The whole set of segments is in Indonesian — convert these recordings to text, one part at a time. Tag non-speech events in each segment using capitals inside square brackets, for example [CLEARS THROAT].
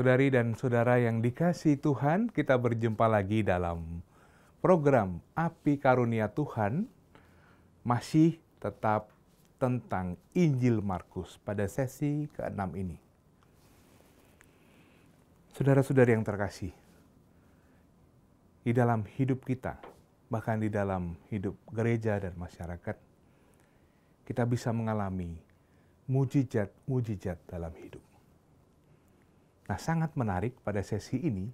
Saudari dan saudara yang dikasih Tuhan, kita berjumpa lagi dalam program Api Karunia Tuhan masih tetap tentang Injil Markus pada sesi ke-6 ini. Saudara-saudari yang terkasih, di dalam hidup kita, bahkan di dalam hidup gereja dan masyarakat, kita bisa mengalami mujizat-mujizat dalam hidup Nah, sangat menarik pada sesi ini,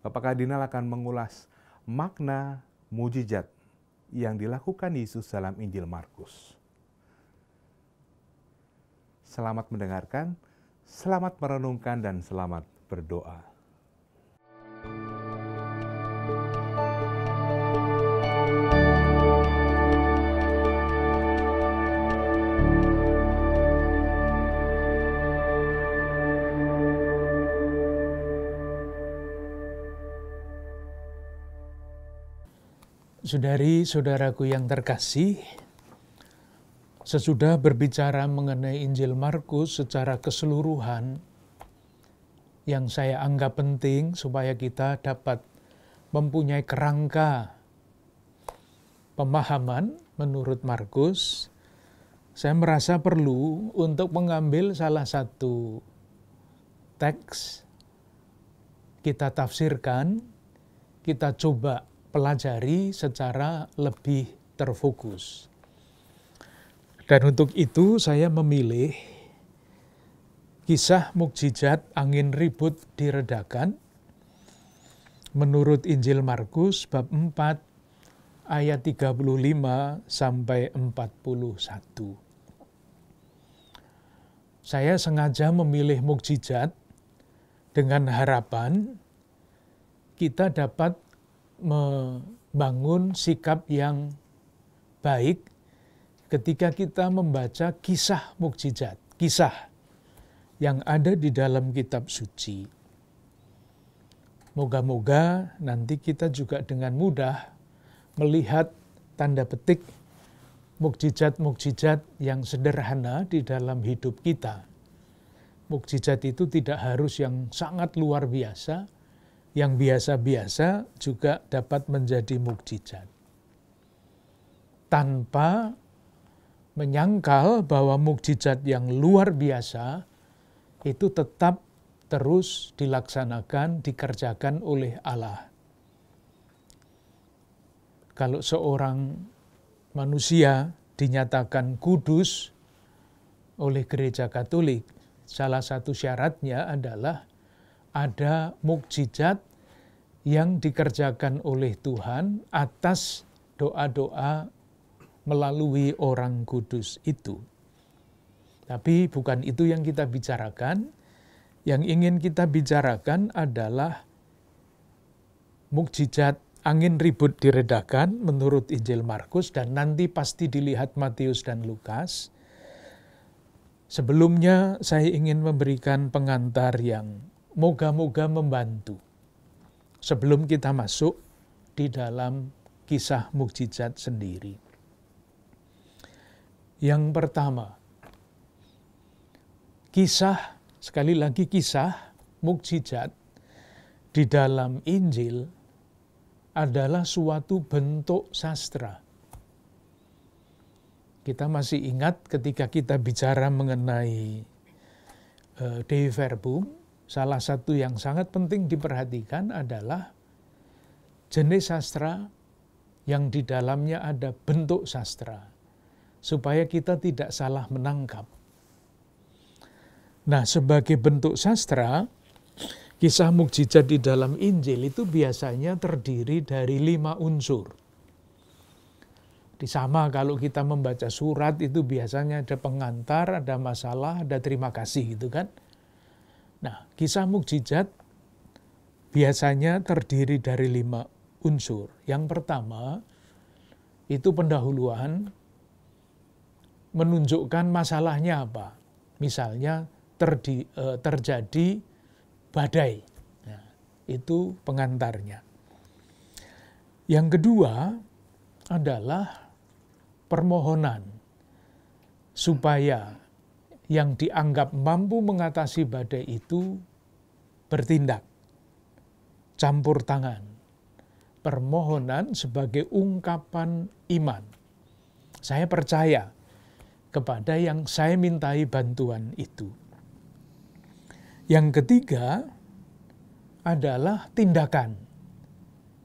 Bapak Kardinal akan mengulas makna mujizat yang dilakukan Yesus dalam Injil Markus. Selamat mendengarkan, selamat merenungkan, dan selamat berdoa. Saudari-saudaraku yang terkasih, sesudah berbicara mengenai Injil Markus secara keseluruhan, yang saya anggap penting supaya kita dapat mempunyai kerangka pemahaman menurut Markus, saya merasa perlu untuk mengambil salah satu teks, kita tafsirkan, kita coba pelajari secara lebih terfokus. Dan untuk itu saya memilih kisah mukjizat angin ribut diredakan menurut Injil Markus bab 4 ayat 35 sampai 41. Saya sengaja memilih mukjizat dengan harapan kita dapat membangun sikap yang baik ketika kita membaca kisah mukjizat, kisah yang ada di dalam kitab suci. Moga-moga nanti kita juga dengan mudah melihat tanda petik mukjizat-mukjizat yang sederhana di dalam hidup kita. Mukjizat itu tidak harus yang sangat luar biasa, yang biasa-biasa juga dapat menjadi mukjizat. Tanpa menyangkal bahwa mukjizat yang luar biasa itu tetap terus dilaksanakan, dikerjakan oleh Allah. Kalau seorang manusia dinyatakan kudus oleh gereja Katolik, salah satu syaratnya adalah ada mukjizat yang dikerjakan oleh Tuhan atas doa-doa melalui orang kudus itu. Tapi bukan itu yang kita bicarakan. Yang ingin kita bicarakan adalah mukjizat angin ribut diredakan menurut Injil Markus dan nanti pasti dilihat Matius dan Lukas. Sebelumnya saya ingin memberikan pengantar yang moga-moga membantu. Sebelum kita masuk di dalam kisah mukjizat sendiri. Yang pertama, kisah sekali lagi kisah mukjizat di dalam Injil adalah suatu bentuk sastra. Kita masih ingat ketika kita bicara mengenai uh, eh, De Verbum, salah satu yang sangat penting diperhatikan adalah jenis sastra yang di dalamnya ada bentuk sastra, supaya kita tidak salah menangkap. Nah, sebagai bentuk sastra, kisah mukjizat di dalam Injil itu biasanya terdiri dari lima unsur. Di sama kalau kita membaca surat itu biasanya ada pengantar, ada masalah, ada terima kasih gitu kan. Nah, kisah mukjizat biasanya terdiri dari lima unsur. Yang pertama, itu pendahuluan menunjukkan masalahnya apa. Misalnya terdi, e, terjadi badai. Nah, itu pengantarnya. Yang kedua adalah permohonan supaya yang dianggap mampu mengatasi badai itu bertindak, campur tangan, permohonan sebagai ungkapan iman. Saya percaya kepada yang saya mintai bantuan itu. Yang ketiga adalah tindakan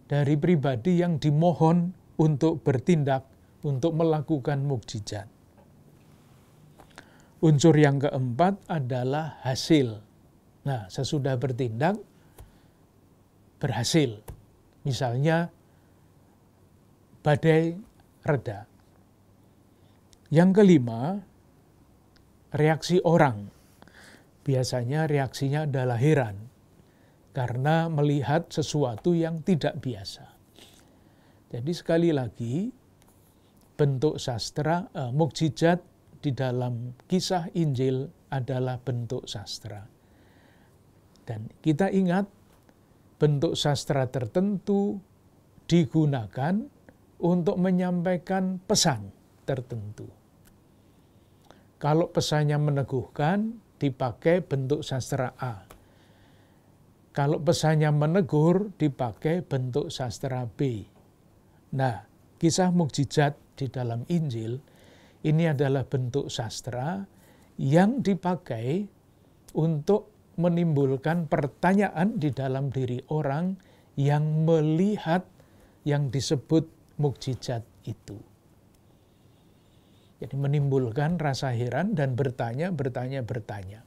dari pribadi yang dimohon untuk bertindak, untuk melakukan mukjizat. Unsur yang keempat adalah hasil. Nah, sesudah bertindak, berhasil. Misalnya, badai reda. Yang kelima, reaksi orang. Biasanya reaksinya adalah heran karena melihat sesuatu yang tidak biasa. Jadi sekali lagi bentuk sastra eh, mukjizat di dalam kisah Injil adalah bentuk sastra. Dan kita ingat bentuk sastra tertentu digunakan untuk menyampaikan pesan tertentu. Kalau pesannya meneguhkan, dipakai bentuk sastra A. Kalau pesannya menegur, dipakai bentuk sastra B. Nah, kisah mukjizat di dalam Injil ini adalah bentuk sastra yang dipakai untuk menimbulkan pertanyaan di dalam diri orang yang melihat yang disebut mukjizat itu. Jadi menimbulkan rasa heran dan bertanya, bertanya, bertanya.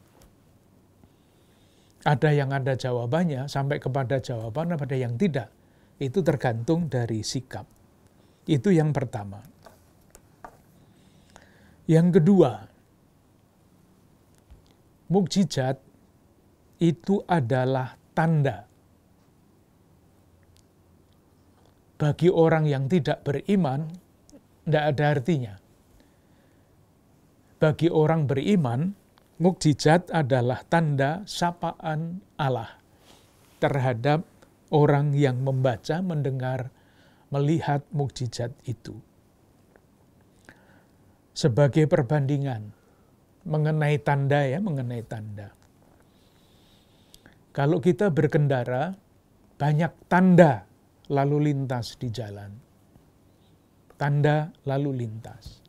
Ada yang ada jawabannya sampai kepada jawaban, ada yang tidak. Itu tergantung dari sikap. Itu yang pertama. Yang kedua, mukjizat itu adalah tanda bagi orang yang tidak beriman, tidak ada artinya. Bagi orang beriman, mukjizat adalah tanda sapaan Allah terhadap orang yang membaca, mendengar, melihat mukjizat itu sebagai perbandingan mengenai tanda ya, mengenai tanda. Kalau kita berkendara, banyak tanda lalu lintas di jalan. Tanda lalu lintas.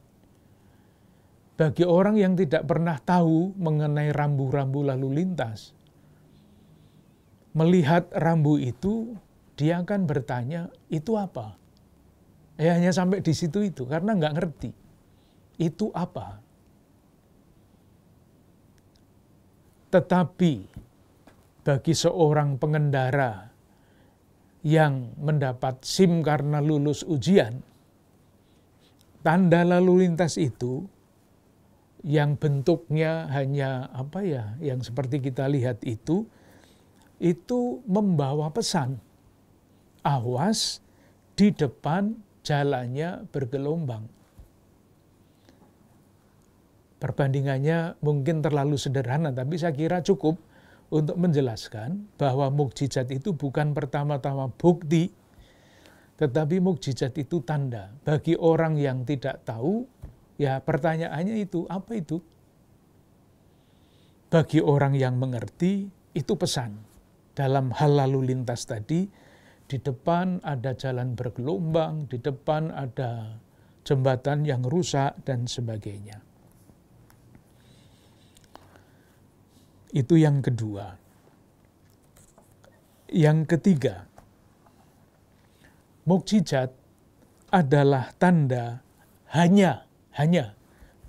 Bagi orang yang tidak pernah tahu mengenai rambu-rambu lalu lintas, melihat rambu itu, dia akan bertanya, itu apa? Ya hanya sampai di situ itu, karena nggak ngerti itu apa? Tetapi bagi seorang pengendara yang mendapat SIM karena lulus ujian, tanda lalu lintas itu yang bentuknya hanya apa ya, yang seperti kita lihat itu, itu membawa pesan. Awas di depan jalannya bergelombang Perbandingannya mungkin terlalu sederhana, tapi saya kira cukup untuk menjelaskan bahwa mukjizat itu bukan pertama-tama bukti, tetapi mukjizat itu tanda. Bagi orang yang tidak tahu, ya pertanyaannya itu, apa itu? Bagi orang yang mengerti, itu pesan. Dalam hal lalu lintas tadi, di depan ada jalan bergelombang, di depan ada jembatan yang rusak, dan sebagainya. Itu yang kedua. Yang ketiga, mukjizat adalah tanda hanya hanya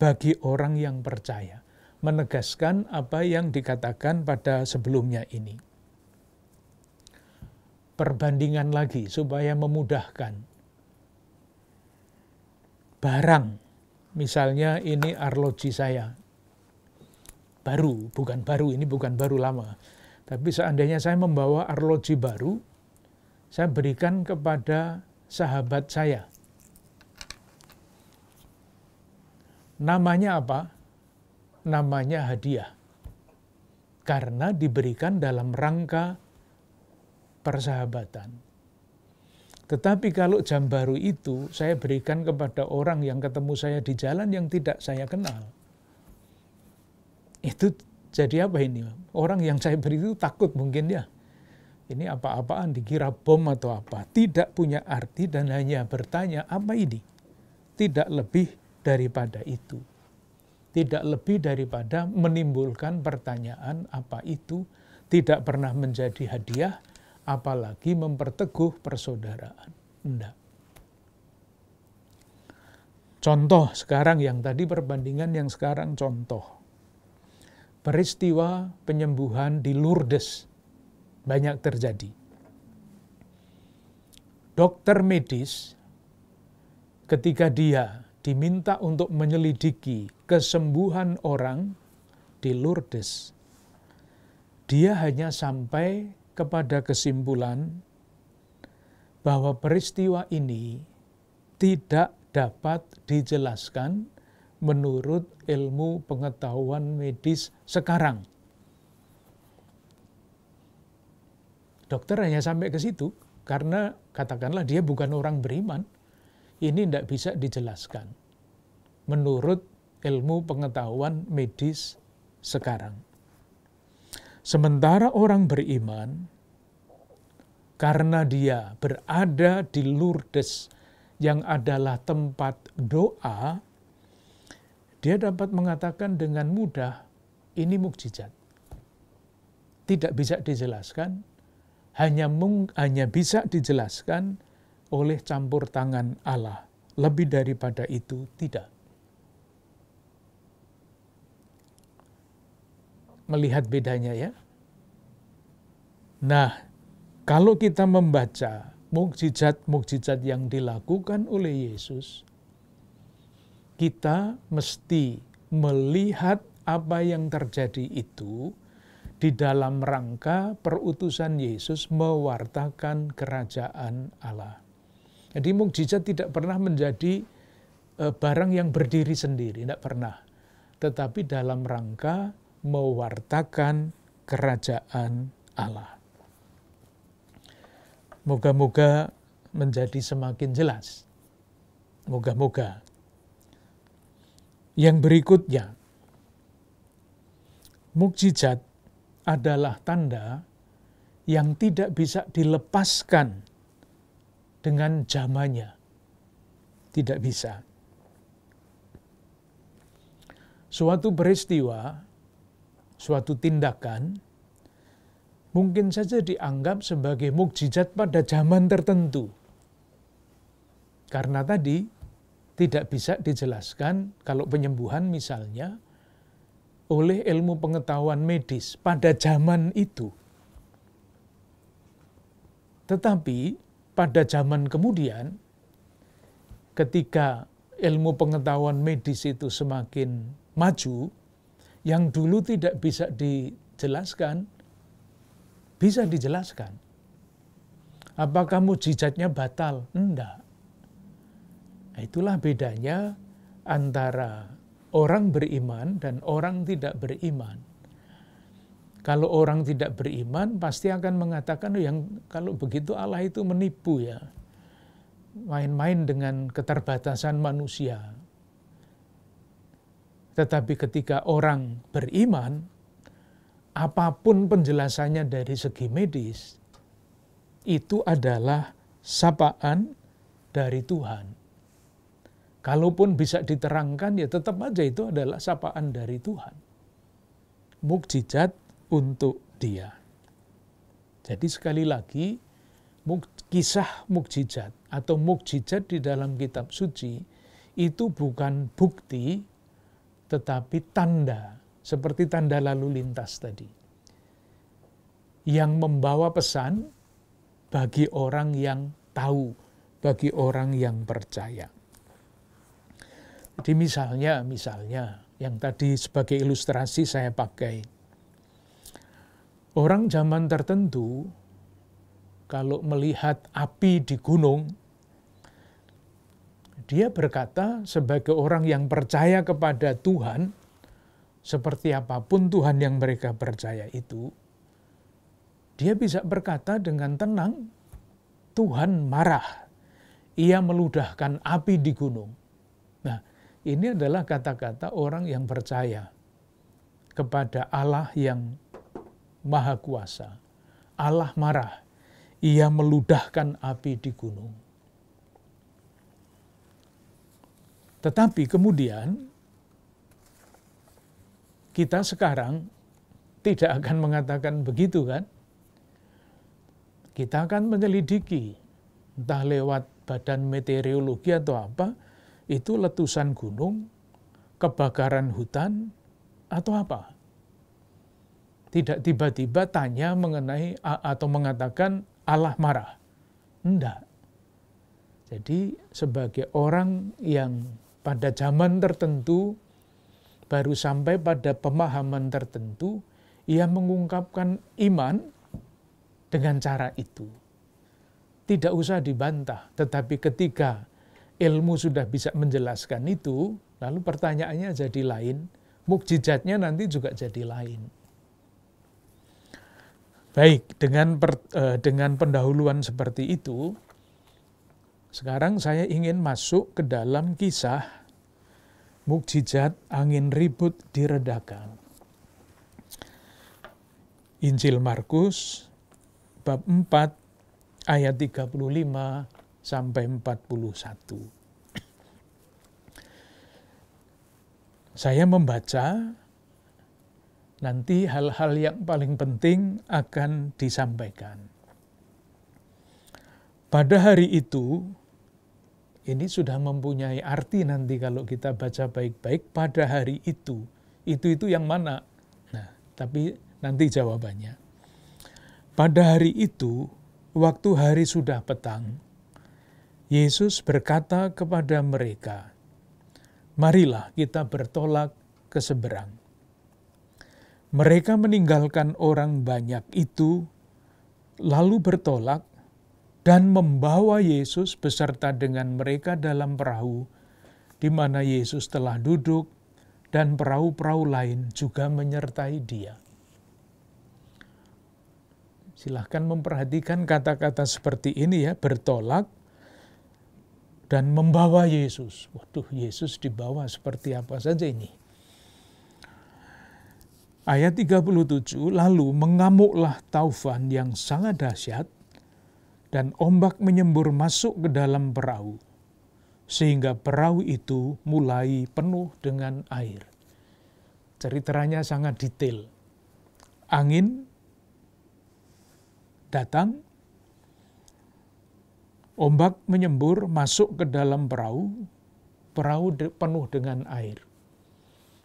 bagi orang yang percaya. Menegaskan apa yang dikatakan pada sebelumnya ini. Perbandingan lagi supaya memudahkan. Barang, misalnya ini arloji saya, baru, bukan baru, ini bukan baru lama. Tapi seandainya saya membawa arloji baru, saya berikan kepada sahabat saya. Namanya apa? Namanya hadiah. Karena diberikan dalam rangka persahabatan. Tetapi kalau jam baru itu saya berikan kepada orang yang ketemu saya di jalan yang tidak saya kenal, itu jadi apa ini? Orang yang saya beri itu takut mungkin ya. Ini apa-apaan dikira bom atau apa. Tidak punya arti dan hanya bertanya apa ini? Tidak lebih daripada itu. Tidak lebih daripada menimbulkan pertanyaan apa itu. Tidak pernah menjadi hadiah apalagi memperteguh persaudaraan. tidak Contoh sekarang yang tadi perbandingan yang sekarang contoh peristiwa penyembuhan di Lourdes banyak terjadi. Dokter medis ketika dia diminta untuk menyelidiki kesembuhan orang di Lourdes, dia hanya sampai kepada kesimpulan bahwa peristiwa ini tidak dapat dijelaskan menurut ilmu pengetahuan medis sekarang. Dokter hanya sampai ke situ karena katakanlah dia bukan orang beriman. Ini tidak bisa dijelaskan menurut ilmu pengetahuan medis sekarang. Sementara orang beriman, karena dia berada di Lourdes yang adalah tempat doa, dia dapat mengatakan dengan mudah, ini mukjizat. Tidak bisa dijelaskan, hanya mung, hanya bisa dijelaskan oleh campur tangan Allah. Lebih daripada itu tidak. Melihat bedanya ya. Nah, kalau kita membaca mukjizat-mukjizat yang dilakukan oleh Yesus, kita mesti melihat apa yang terjadi itu di dalam rangka perutusan Yesus mewartakan kerajaan Allah. Jadi mukjizat tidak pernah menjadi e, barang yang berdiri sendiri, tidak pernah. Tetapi dalam rangka mewartakan kerajaan Allah. Moga-moga menjadi semakin jelas. Moga-moga yang berikutnya, mukjizat adalah tanda yang tidak bisa dilepaskan dengan zamannya, Tidak bisa. Suatu peristiwa, suatu tindakan, mungkin saja dianggap sebagai mukjizat pada zaman tertentu. Karena tadi tidak bisa dijelaskan kalau penyembuhan misalnya oleh ilmu pengetahuan medis pada zaman itu. Tetapi pada zaman kemudian ketika ilmu pengetahuan medis itu semakin maju yang dulu tidak bisa dijelaskan bisa dijelaskan. Apakah mujizatnya batal? Enggak. Nah, itulah bedanya antara orang beriman dan orang tidak beriman. Kalau orang tidak beriman pasti akan mengatakan yang kalau begitu Allah itu menipu ya. Main-main dengan keterbatasan manusia. Tetapi ketika orang beriman, apapun penjelasannya dari segi medis, itu adalah sapaan dari Tuhan. Kalaupun bisa diterangkan ya tetap aja itu adalah sapaan dari Tuhan. Mukjizat untuk dia. Jadi sekali lagi kisah mukjizat atau mukjizat di dalam kitab suci itu bukan bukti tetapi tanda seperti tanda lalu lintas tadi. Yang membawa pesan bagi orang yang tahu, bagi orang yang percaya. Jadi misalnya, misalnya yang tadi sebagai ilustrasi saya pakai. Orang zaman tertentu kalau melihat api di gunung, dia berkata sebagai orang yang percaya kepada Tuhan, seperti apapun Tuhan yang mereka percaya itu, dia bisa berkata dengan tenang, Tuhan marah. Ia meludahkan api di gunung. Ini adalah kata-kata orang yang percaya kepada Allah yang Maha Kuasa. Allah marah, Ia meludahkan api di gunung. Tetapi kemudian kita sekarang tidak akan mengatakan begitu kan? Kita akan menyelidiki entah lewat badan meteorologi atau apa, itu letusan gunung, kebakaran hutan, atau apa? Tidak tiba-tiba tanya mengenai atau mengatakan Allah marah. Enggak. Jadi sebagai orang yang pada zaman tertentu baru sampai pada pemahaman tertentu, ia mengungkapkan iman dengan cara itu. Tidak usah dibantah, tetapi ketika ilmu sudah bisa menjelaskan itu, lalu pertanyaannya jadi lain, mukjizatnya nanti juga jadi lain. Baik, dengan per, eh, dengan pendahuluan seperti itu, sekarang saya ingin masuk ke dalam kisah mukjizat angin ribut diredakan. Injil Markus bab 4 ayat 35 sampai 41. Saya membaca nanti hal-hal yang paling penting akan disampaikan. Pada hari itu, ini sudah mempunyai arti nanti kalau kita baca baik-baik pada hari itu. Itu-itu yang mana? Nah, tapi nanti jawabannya. Pada hari itu, waktu hari sudah petang, Yesus berkata kepada mereka, "Marilah kita bertolak ke seberang." Mereka meninggalkan orang banyak itu, lalu bertolak dan membawa Yesus beserta dengan mereka dalam perahu, di mana Yesus telah duduk, dan perahu-perahu lain juga menyertai Dia. Silahkan memperhatikan kata-kata seperti ini ya, bertolak, dan membawa Yesus. Waduh, Yesus dibawa seperti apa saja ini? Ayat 37, lalu mengamuklah taufan yang sangat dahsyat dan ombak menyembur masuk ke dalam perahu sehingga perahu itu mulai penuh dengan air. Ceritanya sangat detail. Angin datang Ombak menyembur masuk ke dalam perahu, perahu de penuh dengan air.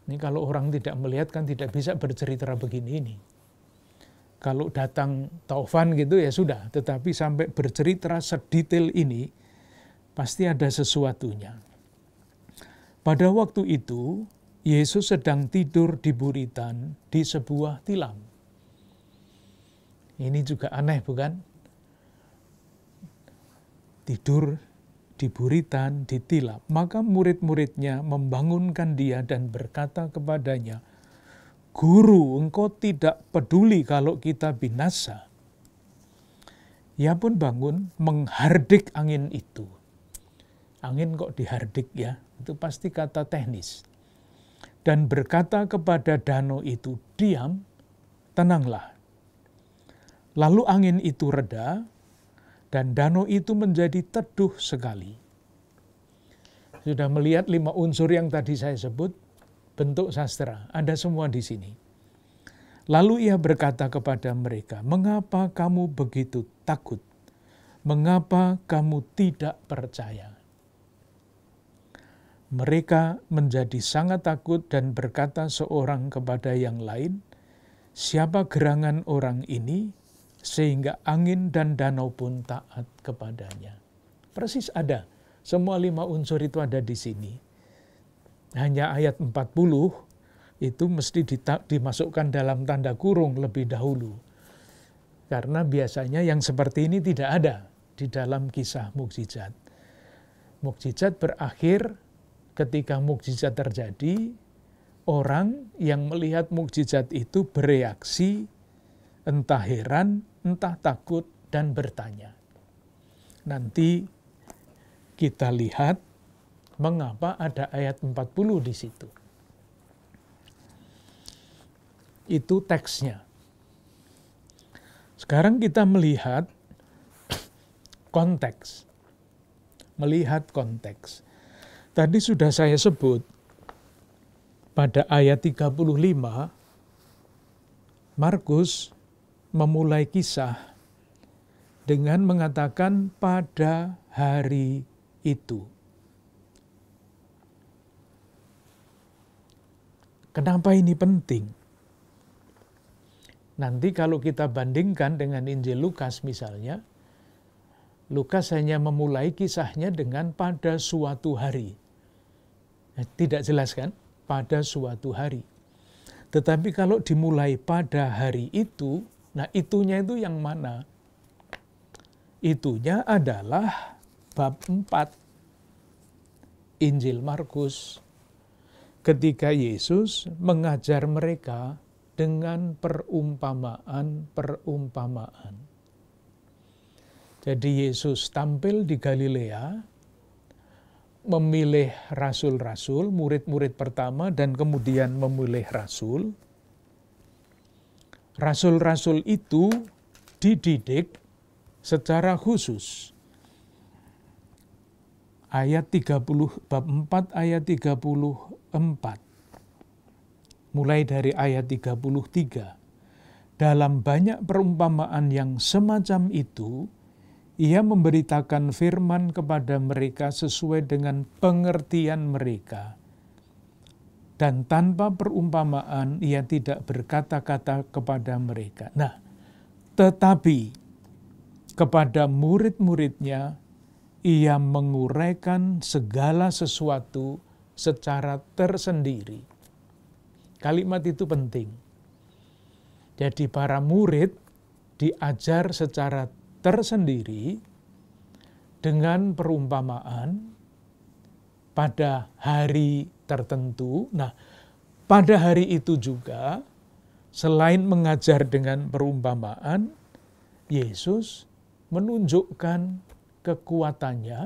Ini kalau orang tidak melihat kan tidak bisa bercerita begini ini. Kalau datang taufan gitu ya sudah, tetapi sampai bercerita sedetail ini pasti ada sesuatunya. Pada waktu itu Yesus sedang tidur di buritan di sebuah tilam. Ini juga aneh bukan? tidur di buritan, di tilap. Maka murid-muridnya membangunkan dia dan berkata kepadanya, Guru, engkau tidak peduli kalau kita binasa. Ia pun bangun menghardik angin itu. Angin kok dihardik ya, itu pasti kata teknis. Dan berkata kepada danau itu, diam, tenanglah. Lalu angin itu reda, dan danau itu menjadi teduh sekali. Sudah melihat lima unsur yang tadi saya sebut, bentuk sastra, ada semua di sini. Lalu ia berkata kepada mereka, "Mengapa kamu begitu takut? Mengapa kamu tidak percaya?" Mereka menjadi sangat takut dan berkata seorang kepada yang lain, "Siapa gerangan orang ini sehingga angin dan danau pun taat kepadanya. Persis ada. Semua lima unsur itu ada di sini. Hanya ayat 40 itu mesti dimasukkan dalam tanda kurung lebih dahulu. Karena biasanya yang seperti ini tidak ada di dalam kisah mukjizat. Mukjizat berakhir ketika mukjizat terjadi, orang yang melihat mukjizat itu bereaksi entah heran entah takut dan bertanya. Nanti kita lihat mengapa ada ayat 40 di situ. Itu teksnya. Sekarang kita melihat konteks. Melihat konteks. Tadi sudah saya sebut pada ayat 35 Markus memulai kisah dengan mengatakan pada hari itu. Kenapa ini penting? Nanti kalau kita bandingkan dengan Injil Lukas misalnya, Lukas hanya memulai kisahnya dengan pada suatu hari. Eh, tidak jelas kan? Pada suatu hari. Tetapi kalau dimulai pada hari itu, Nah, itunya itu yang mana? Itunya adalah bab 4 Injil Markus. Ketika Yesus mengajar mereka dengan perumpamaan-perumpamaan. Jadi Yesus tampil di Galilea, memilih rasul-rasul, murid-murid pertama, dan kemudian memilih rasul rasul-rasul itu dididik secara khusus. Ayat 30 bab 4 ayat 34. Mulai dari ayat 33. Dalam banyak perumpamaan yang semacam itu, ia memberitakan firman kepada mereka sesuai dengan pengertian mereka dan tanpa perumpamaan ia tidak berkata-kata kepada mereka. Nah, tetapi kepada murid-muridnya ia menguraikan segala sesuatu secara tersendiri. Kalimat itu penting. Jadi para murid diajar secara tersendiri dengan perumpamaan pada hari tertentu. Nah, pada hari itu juga, selain mengajar dengan perumpamaan, Yesus menunjukkan kekuatannya,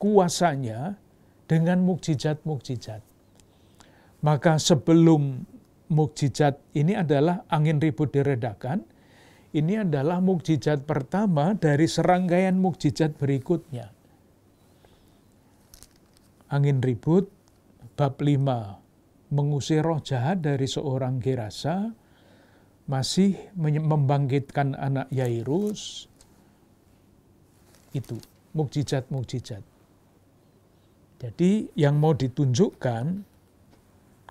kuasanya dengan mukjizat-mukjizat. Maka sebelum mukjizat ini adalah angin ribut diredakan, ini adalah mukjizat pertama dari serangkaian mukjizat berikutnya. Angin ribut, bab 5 mengusir roh jahat dari seorang Gerasa masih membangkitkan anak Yairus itu mukjizat-mukjizat. Jadi yang mau ditunjukkan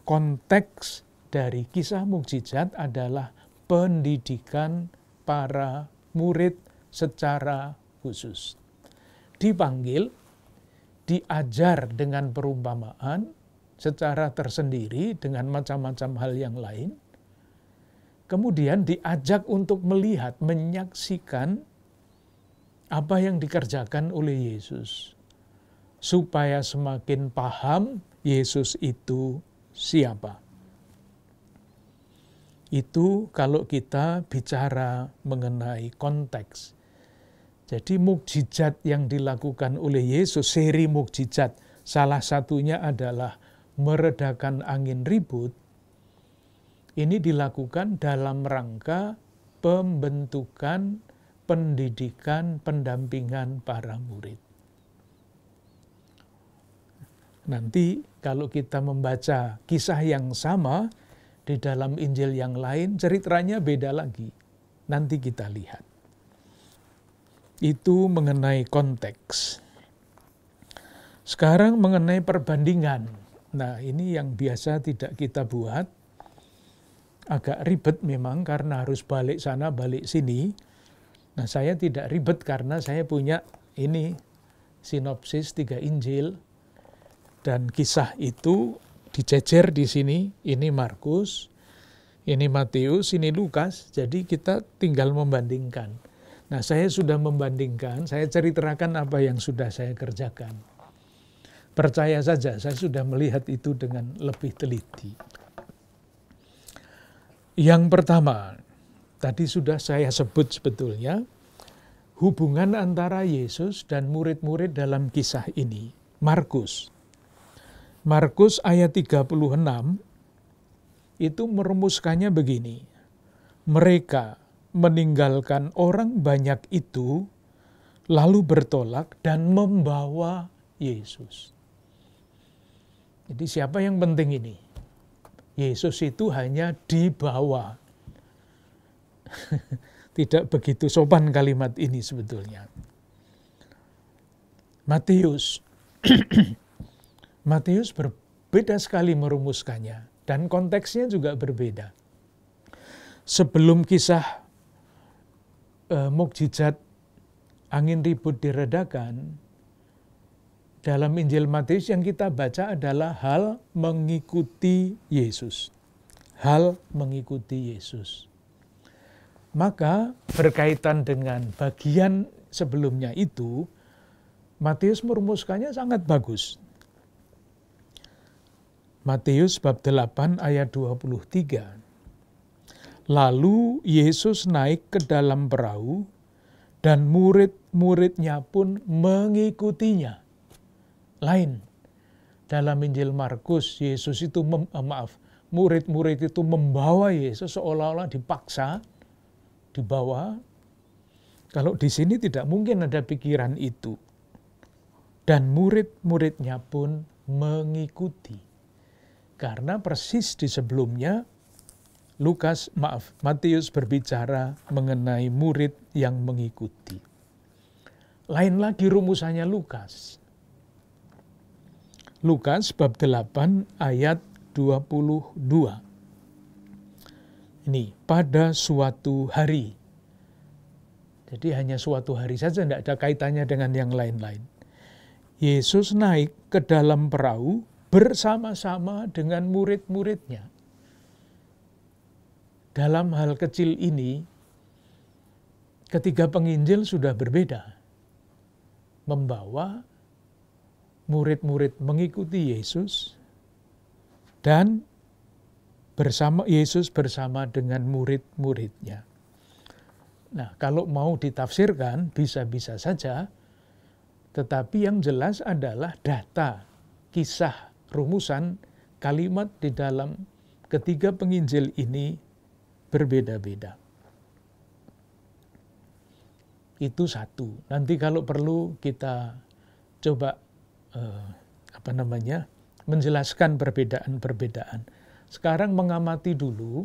konteks dari kisah mukjizat adalah pendidikan para murid secara khusus. Dipanggil, diajar dengan perumpamaan, secara tersendiri dengan macam-macam hal yang lain, kemudian diajak untuk melihat, menyaksikan apa yang dikerjakan oleh Yesus, supaya semakin paham Yesus itu siapa. Itu kalau kita bicara mengenai konteks. Jadi mukjizat yang dilakukan oleh Yesus, seri mukjizat, salah satunya adalah meredakan angin ribut ini dilakukan dalam rangka pembentukan pendidikan pendampingan para murid. Nanti kalau kita membaca kisah yang sama di dalam Injil yang lain, ceritanya beda lagi. Nanti kita lihat. Itu mengenai konteks. Sekarang mengenai perbandingan Nah, ini yang biasa tidak kita buat. Agak ribet memang karena harus balik sana, balik sini. Nah, saya tidak ribet karena saya punya ini sinopsis tiga Injil dan kisah itu dicecer di sini. Ini Markus, ini Matius, ini Lukas. Jadi kita tinggal membandingkan. Nah, saya sudah membandingkan, saya ceritakan apa yang sudah saya kerjakan. Percaya saja, saya sudah melihat itu dengan lebih teliti. Yang pertama, tadi sudah saya sebut sebetulnya, hubungan antara Yesus dan murid-murid dalam kisah ini. Markus. Markus ayat 36 itu merumuskannya begini. Mereka meninggalkan orang banyak itu lalu bertolak dan membawa Yesus. Jadi siapa yang penting ini? Yesus itu hanya dibawa. [LAUGHS] Tidak begitu sopan kalimat ini sebetulnya. Matius. [CLEARS THROAT] Matius berbeda sekali merumuskannya dan konteksnya juga berbeda. Sebelum kisah eh, mukjizat angin ribut diredakan, dalam Injil Matius yang kita baca adalah hal mengikuti Yesus. Hal mengikuti Yesus. Maka berkaitan dengan bagian sebelumnya itu, Matius merumuskannya sangat bagus. Matius bab 8 ayat 23. Lalu Yesus naik ke dalam perahu dan murid-muridnya pun mengikutinya lain. Dalam Injil Markus, Yesus itu mem, eh, maaf, murid-murid itu membawa Yesus seolah-olah dipaksa dibawa. Kalau di sini tidak mungkin ada pikiran itu. Dan murid-muridnya pun mengikuti. Karena persis di sebelumnya Lukas, maaf, Matius berbicara mengenai murid yang mengikuti. Lain lagi rumusannya Lukas. Lukas bab 8 ayat 22. Ini pada suatu hari. Jadi hanya suatu hari saja tidak ada kaitannya dengan yang lain-lain. Yesus naik ke dalam perahu bersama-sama dengan murid-muridnya. Dalam hal kecil ini, ketiga penginjil sudah berbeda. Membawa murid-murid mengikuti Yesus dan bersama Yesus bersama dengan murid-muridnya. Nah, kalau mau ditafsirkan bisa-bisa saja, tetapi yang jelas adalah data, kisah, rumusan, kalimat di dalam ketiga penginjil ini berbeda-beda. Itu satu. Nanti kalau perlu kita coba eh, apa namanya menjelaskan perbedaan-perbedaan. Sekarang mengamati dulu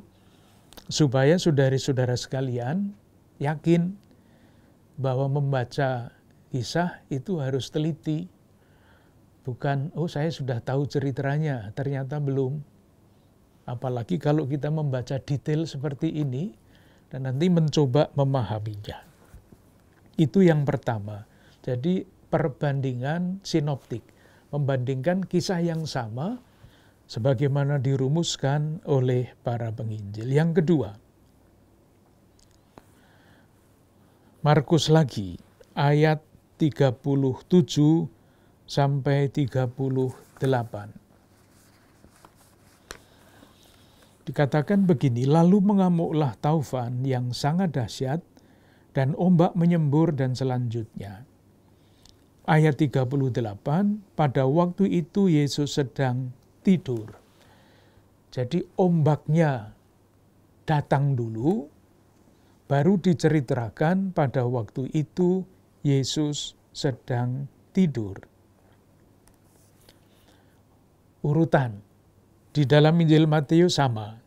supaya saudari-saudara sekalian yakin bahwa membaca kisah itu harus teliti. Bukan, oh saya sudah tahu ceritanya, ternyata belum. Apalagi kalau kita membaca detail seperti ini dan nanti mencoba memahaminya. Itu yang pertama. Jadi perbandingan sinoptik, membandingkan kisah yang sama sebagaimana dirumuskan oleh para penginjil. Yang kedua, Markus lagi ayat 37 sampai 38. Dikatakan begini, lalu mengamuklah taufan yang sangat dahsyat dan ombak menyembur dan selanjutnya. Ayat 38, pada waktu itu Yesus sedang tidur. Jadi ombaknya datang dulu, baru diceritakan pada waktu itu Yesus sedang tidur. Urutan di dalam Injil Matius sama.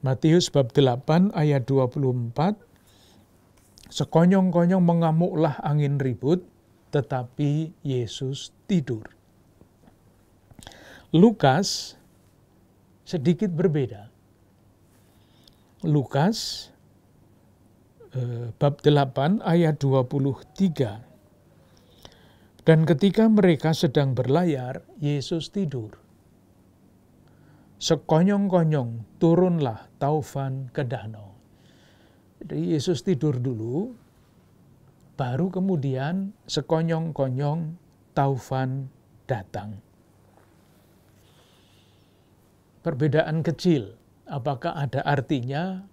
Matius bab 8 ayat 24 sekonyong-konyong mengamuklah angin ribut, tetapi Yesus tidur. Lukas sedikit berbeda. Lukas eh, bab 8 ayat 23. Dan ketika mereka sedang berlayar, Yesus tidur. Sekonyong-konyong turunlah taufan ke danau. Jadi Yesus tidur dulu, baru kemudian sekonyong-konyong taufan datang. Perbedaan kecil, apakah ada artinya?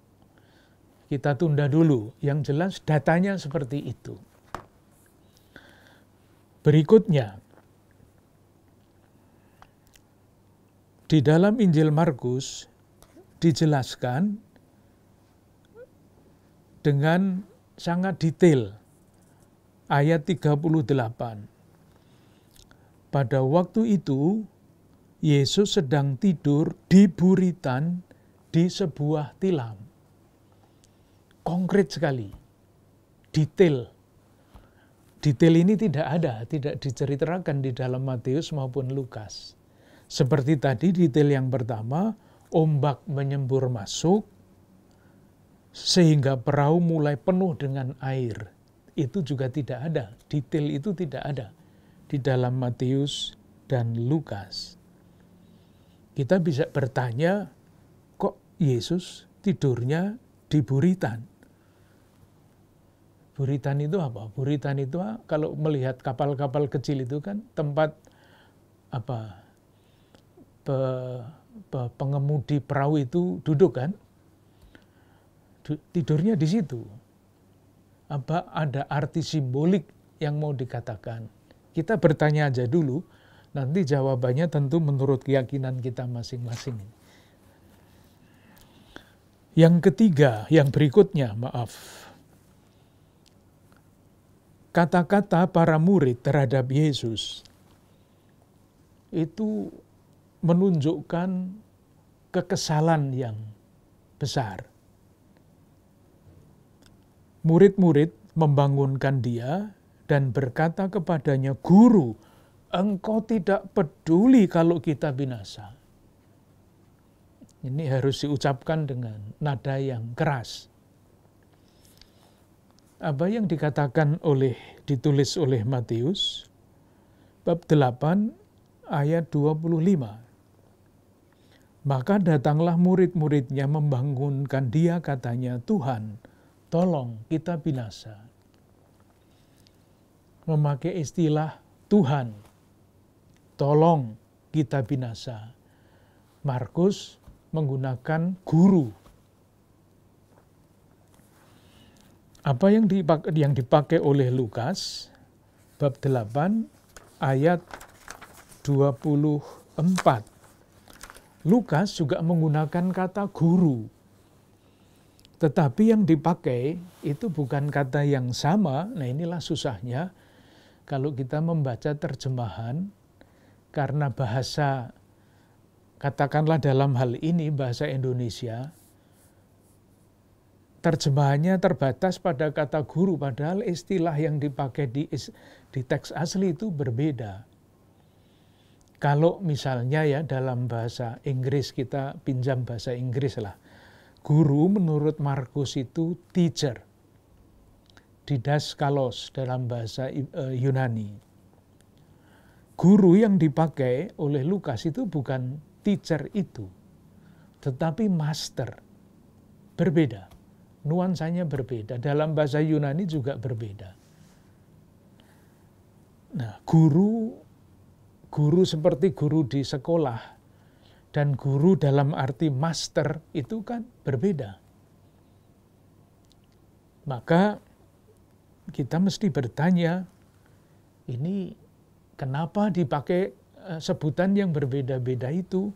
Kita tunda dulu, yang jelas datanya seperti itu. Berikutnya, di dalam Injil Markus dijelaskan dengan sangat detail ayat 38. Pada waktu itu, Yesus sedang tidur di buritan di sebuah tilam. Konkret sekali, detail. Detail ini tidak ada, tidak diceritakan di dalam Matius maupun Lukas. Seperti tadi detail yang pertama, ombak menyembur masuk, sehingga perahu mulai penuh dengan air itu juga tidak ada. Detail itu tidak ada di dalam Matius dan Lukas. Kita bisa bertanya, kok Yesus tidurnya di buritan? Buritan itu apa? Buritan itu ah, kalau melihat kapal-kapal kecil itu kan tempat apa pe, pe, pengemudi perahu itu duduk kan? tidurnya di situ apa ada arti simbolik yang mau dikatakan. Kita bertanya aja dulu, nanti jawabannya tentu menurut keyakinan kita masing-masing. Yang ketiga, yang berikutnya, maaf. Kata-kata para murid terhadap Yesus itu menunjukkan kekesalan yang besar. Murid-murid membangunkan dia dan berkata kepadanya, Guru, engkau tidak peduli kalau kita binasa. Ini harus diucapkan dengan nada yang keras. Apa yang dikatakan oleh, ditulis oleh Matius, bab 8 ayat 25. Maka datanglah murid-muridnya membangunkan dia katanya, Tuhan, tolong kita binasa. Memakai istilah Tuhan, tolong kita binasa. Markus menggunakan guru. Apa yang dipakai, yang dipakai oleh Lukas bab 8 ayat 24. Lukas juga menggunakan kata guru tetapi yang dipakai itu bukan kata yang sama. Nah, inilah susahnya kalau kita membaca terjemahan karena bahasa katakanlah dalam hal ini bahasa Indonesia terjemahannya terbatas pada kata guru padahal istilah yang dipakai di di teks asli itu berbeda. Kalau misalnya ya dalam bahasa Inggris kita pinjam bahasa Inggris lah Guru menurut Markus itu teacher. Didaskalos dalam bahasa eh, Yunani. Guru yang dipakai oleh Lukas itu bukan teacher itu, tetapi master. Berbeda. Nuansanya berbeda. Dalam bahasa Yunani juga berbeda. Nah, guru guru seperti guru di sekolah dan guru dalam arti master itu kan berbeda. Maka kita mesti bertanya, ini kenapa dipakai eh, sebutan yang berbeda-beda itu?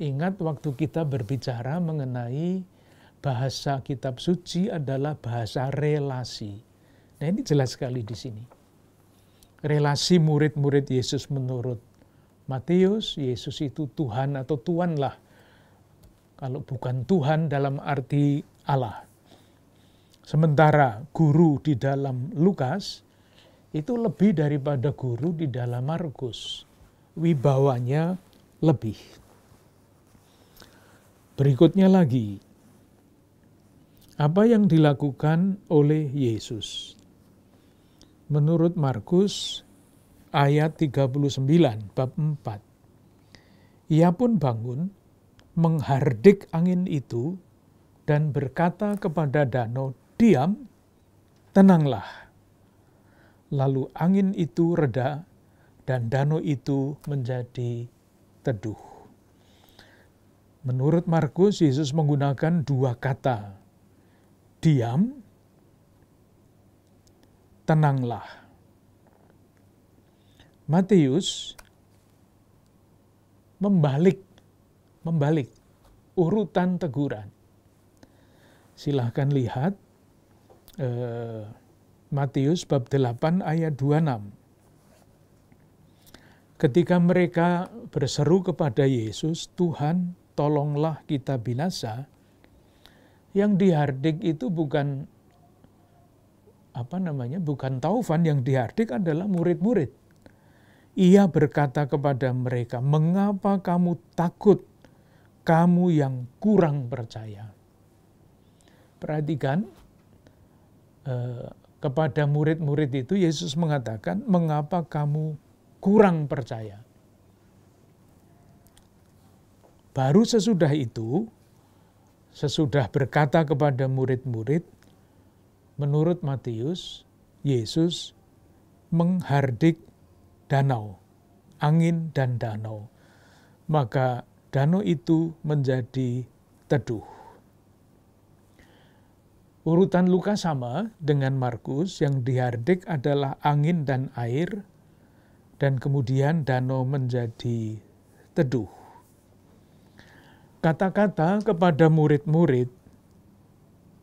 Ingat waktu kita berbicara mengenai bahasa kitab suci adalah bahasa relasi. Nah ini jelas sekali di sini. Relasi murid-murid Yesus menurut Matius, Yesus itu Tuhan atau Tuanlah. Kalau bukan Tuhan dalam arti Allah. Sementara guru di dalam Lukas itu lebih daripada guru di dalam Markus. Wibawanya lebih. Berikutnya lagi, apa yang dilakukan oleh Yesus? Menurut Markus, ayat 39 bab 4. Ia pun bangun, menghardik angin itu, dan berkata kepada danau, Diam, tenanglah. Lalu angin itu reda, dan danau itu menjadi teduh. Menurut Markus, Yesus menggunakan dua kata, diam, tenanglah Matius membalik membalik urutan teguran. Silahkan lihat eh, Matius bab 8 ayat 26. Ketika mereka berseru kepada Yesus, Tuhan tolonglah kita binasa, yang dihardik itu bukan apa namanya bukan taufan yang dihardik adalah murid-murid ia berkata kepada mereka, "Mengapa kamu takut, kamu yang kurang percaya?" Perhatikan, eh, kepada murid-murid itu Yesus mengatakan, "Mengapa kamu kurang percaya?" Baru sesudah itu, sesudah berkata kepada murid-murid, menurut Matius, Yesus menghardik danau, angin dan danau. Maka danau itu menjadi teduh. Urutan luka sama dengan Markus, yang dihardik adalah angin dan air, dan kemudian danau menjadi teduh. Kata-kata kepada murid-murid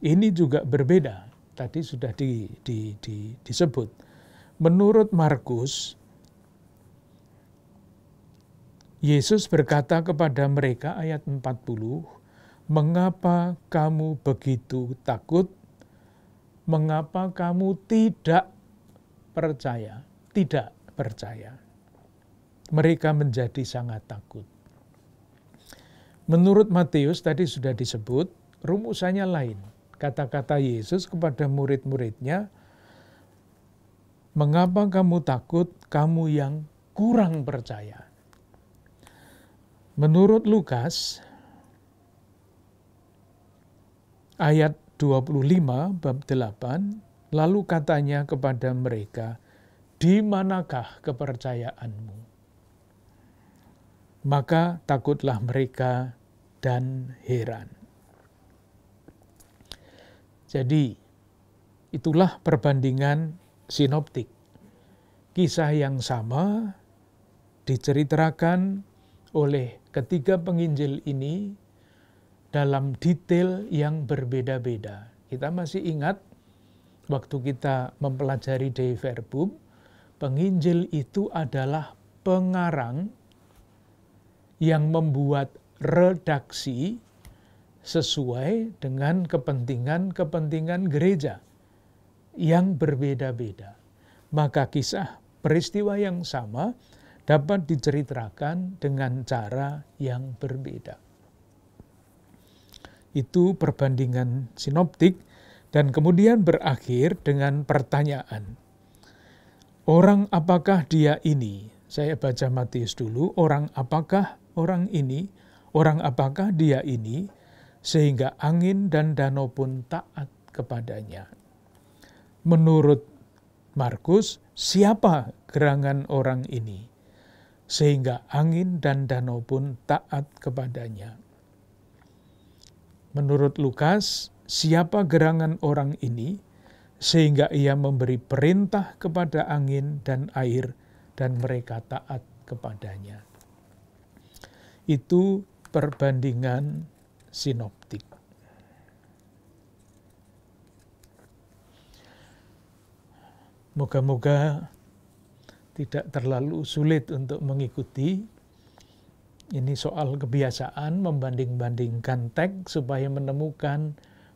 ini juga berbeda. Tadi sudah di, di, di, disebut. Menurut Markus, Yesus berkata kepada mereka ayat 40, "Mengapa kamu begitu takut? Mengapa kamu tidak percaya?" Tidak percaya. Mereka menjadi sangat takut. Menurut Matius tadi sudah disebut, rumusannya lain. Kata-kata Yesus kepada murid-muridnya, Mengapa kamu takut kamu yang kurang percaya? Menurut Lukas ayat 25 bab 8, lalu katanya kepada mereka, "Di manakah kepercayaanmu?" Maka takutlah mereka dan heran. Jadi, itulah perbandingan sinoptik. Kisah yang sama diceritakan oleh ketiga penginjil ini dalam detail yang berbeda-beda. Kita masih ingat waktu kita mempelajari Dei Verbum, penginjil itu adalah pengarang yang membuat redaksi sesuai dengan kepentingan-kepentingan gereja yang berbeda-beda. Maka kisah peristiwa yang sama dapat diceritakan dengan cara yang berbeda. Itu perbandingan sinoptik dan kemudian berakhir dengan pertanyaan. Orang apakah dia ini? Saya baca Matius dulu, orang apakah orang ini? Orang apakah dia ini? Sehingga angin dan danau pun taat kepadanya. Menurut Markus, siapa gerangan orang ini? sehingga angin dan danau pun taat kepadanya. Menurut Lukas, siapa gerangan orang ini sehingga ia memberi perintah kepada angin dan air dan mereka taat kepadanya. Itu perbandingan sinoptik. Moga-moga tidak terlalu sulit untuk mengikuti. Ini soal kebiasaan membanding-bandingkan teks supaya menemukan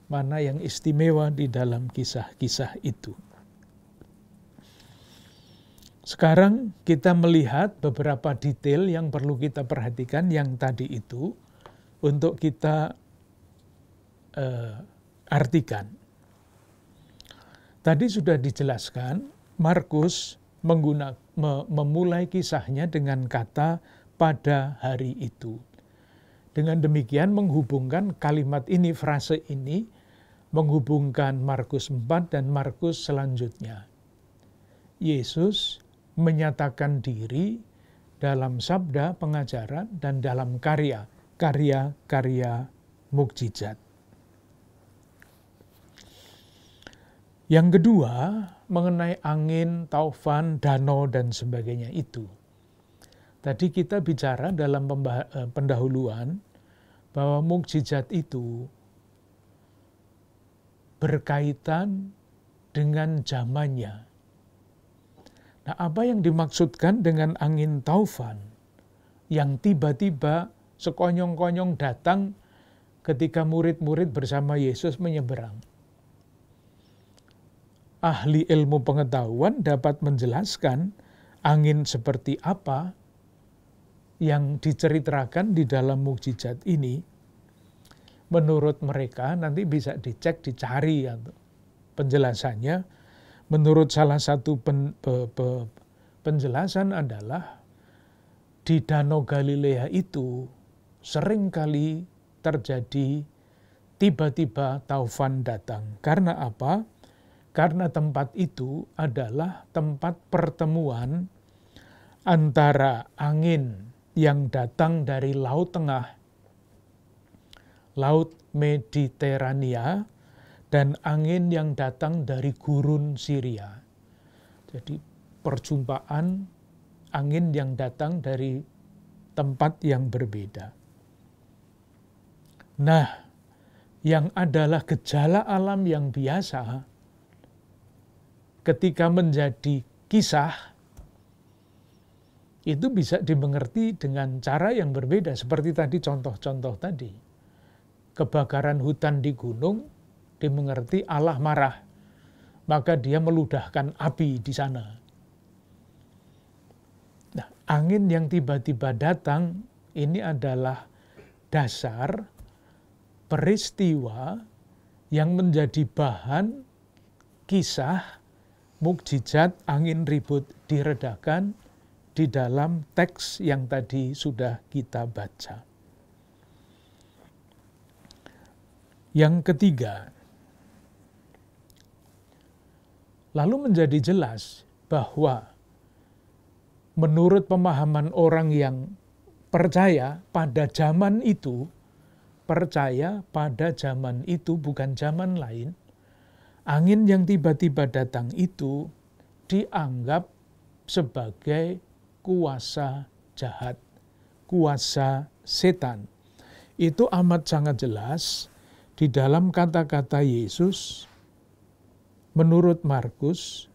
mana yang istimewa di dalam kisah-kisah itu. Sekarang kita melihat beberapa detail yang perlu kita perhatikan yang tadi itu untuk kita uh, artikan. Tadi sudah dijelaskan Markus mengguna, me, memulai kisahnya dengan kata pada hari itu. Dengan demikian menghubungkan kalimat ini, frase ini, menghubungkan Markus 4 dan Markus selanjutnya. Yesus menyatakan diri dalam sabda pengajaran dan dalam karya, karya-karya mukjizat. Yang kedua, mengenai angin, taufan, danau, dan sebagainya itu. Tadi kita bicara dalam eh, pendahuluan bahwa mukjizat itu berkaitan dengan zamannya. Nah, apa yang dimaksudkan dengan angin taufan yang tiba-tiba sekonyong-konyong datang ketika murid-murid bersama Yesus menyeberang? ahli ilmu pengetahuan dapat menjelaskan angin seperti apa yang diceritakan di dalam mukjizat ini menurut mereka nanti bisa dicek dicari ya. penjelasannya menurut salah satu pen, pe, pe, penjelasan adalah di Danau Galilea itu sering kali terjadi tiba-tiba taufan datang karena apa karena tempat itu adalah tempat pertemuan antara angin yang datang dari Laut Tengah, Laut Mediterania, dan angin yang datang dari gurun Syria. Jadi perjumpaan angin yang datang dari tempat yang berbeda. Nah, yang adalah gejala alam yang biasa ketika menjadi kisah itu bisa dimengerti dengan cara yang berbeda seperti tadi contoh-contoh tadi. Kebakaran hutan di gunung dimengerti Allah marah, maka dia meludahkan api di sana. Nah, angin yang tiba-tiba datang ini adalah dasar peristiwa yang menjadi bahan kisah mukjizat angin ribut diredakan di dalam teks yang tadi sudah kita baca. Yang ketiga, lalu menjadi jelas bahwa menurut pemahaman orang yang percaya pada zaman itu, percaya pada zaman itu bukan zaman lain, angin yang tiba-tiba datang itu dianggap sebagai kuasa jahat, kuasa setan. Itu amat sangat jelas di dalam kata-kata Yesus menurut Markus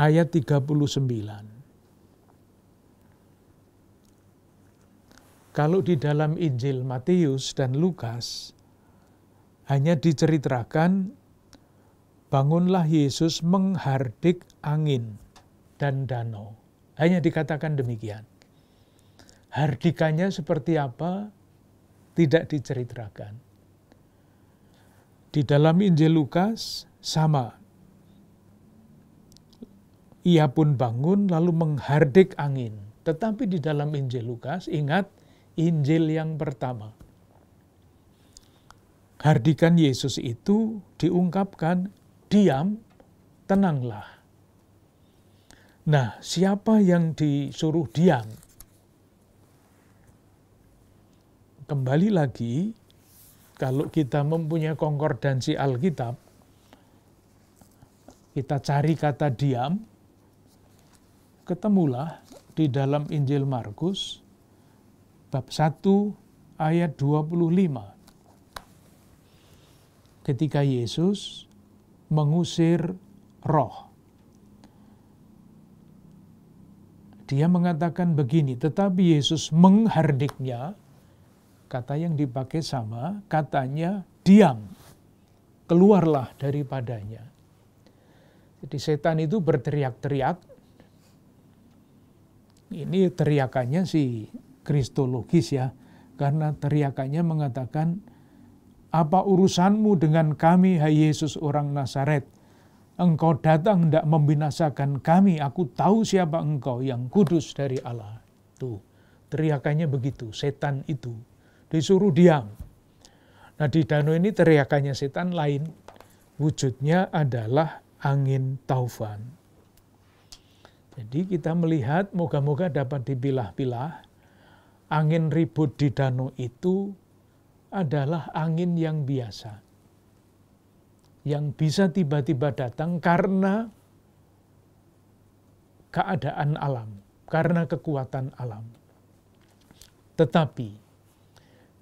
ayat 39. Kalau di dalam Injil Matius dan Lukas, hanya diceritakan bangunlah Yesus menghardik angin dan danau. Hanya dikatakan demikian. Hardikannya seperti apa? Tidak diceritakan. Di dalam Injil Lukas sama. Ia pun bangun lalu menghardik angin. Tetapi di dalam Injil Lukas, ingat Injil yang pertama hardikan Yesus itu diungkapkan diam, tenanglah. Nah, siapa yang disuruh diam? Kembali lagi, kalau kita mempunyai konkordansi Alkitab, kita cari kata diam, ketemulah di dalam Injil Markus, bab 1 ayat 25 ketika Yesus mengusir roh. Dia mengatakan begini, tetapi Yesus menghardiknya, kata yang dipakai sama, katanya diam, keluarlah daripadanya. Jadi setan itu berteriak-teriak, ini teriakannya si kristologis ya, karena teriakannya mengatakan apa urusanmu dengan kami, hai Yesus orang Nazaret? Engkau datang tidak membinasakan kami, aku tahu siapa engkau yang kudus dari Allah. Tuh, teriakannya begitu, setan itu. Disuruh diam. Nah di danau ini teriakannya setan lain. Wujudnya adalah angin taufan. Jadi kita melihat, moga-moga dapat dipilah-pilah, angin ribut di danau itu adalah angin yang biasa. Yang bisa tiba-tiba datang karena keadaan alam, karena kekuatan alam. Tetapi